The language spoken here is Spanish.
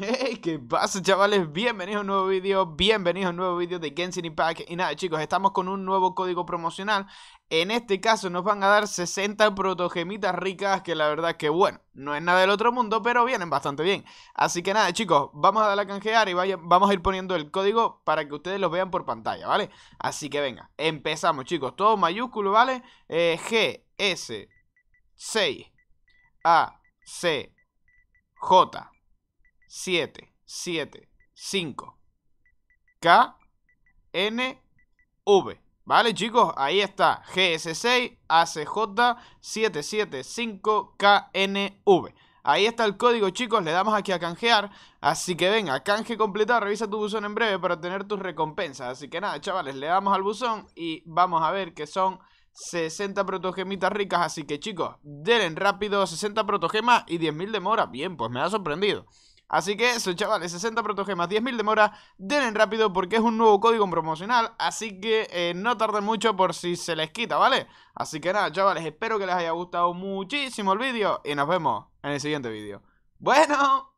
Hey, ¿qué pasa chavales? Bienvenidos a un nuevo vídeo, bienvenidos a un nuevo vídeo de Genshin Impact Y nada chicos, estamos con un nuevo código promocional En este caso nos van a dar 60 protogemitas ricas Que la verdad que bueno, no es nada del otro mundo, pero vienen bastante bien Así que nada chicos, vamos a darle a canjear y vamos a ir poniendo el código Para que ustedes los vean por pantalla, ¿vale? Así que venga, empezamos chicos, todo mayúsculo, ¿vale? Eh, G, S, 6, A, C, J 7, 7, 5. K, N, V. Vale, chicos, ahí está. GS6 ACJ775KNV. Ahí está el código, chicos. Le damos aquí a canjear. Así que venga, canje completado. Revisa tu buzón en breve para tener tus recompensas. Así que nada, chavales, le damos al buzón y vamos a ver que son 60 protogemitas ricas. Así que, chicos, den rápido 60 protogemas y 10.000 de Bien, pues me ha sorprendido. Así que eso, chavales, 60 protogemas, 10.000 de mora, denle rápido porque es un nuevo código promocional, así que eh, no tarden mucho por si se les quita, ¿vale? Así que nada, chavales, espero que les haya gustado muchísimo el vídeo y nos vemos en el siguiente vídeo. Bueno...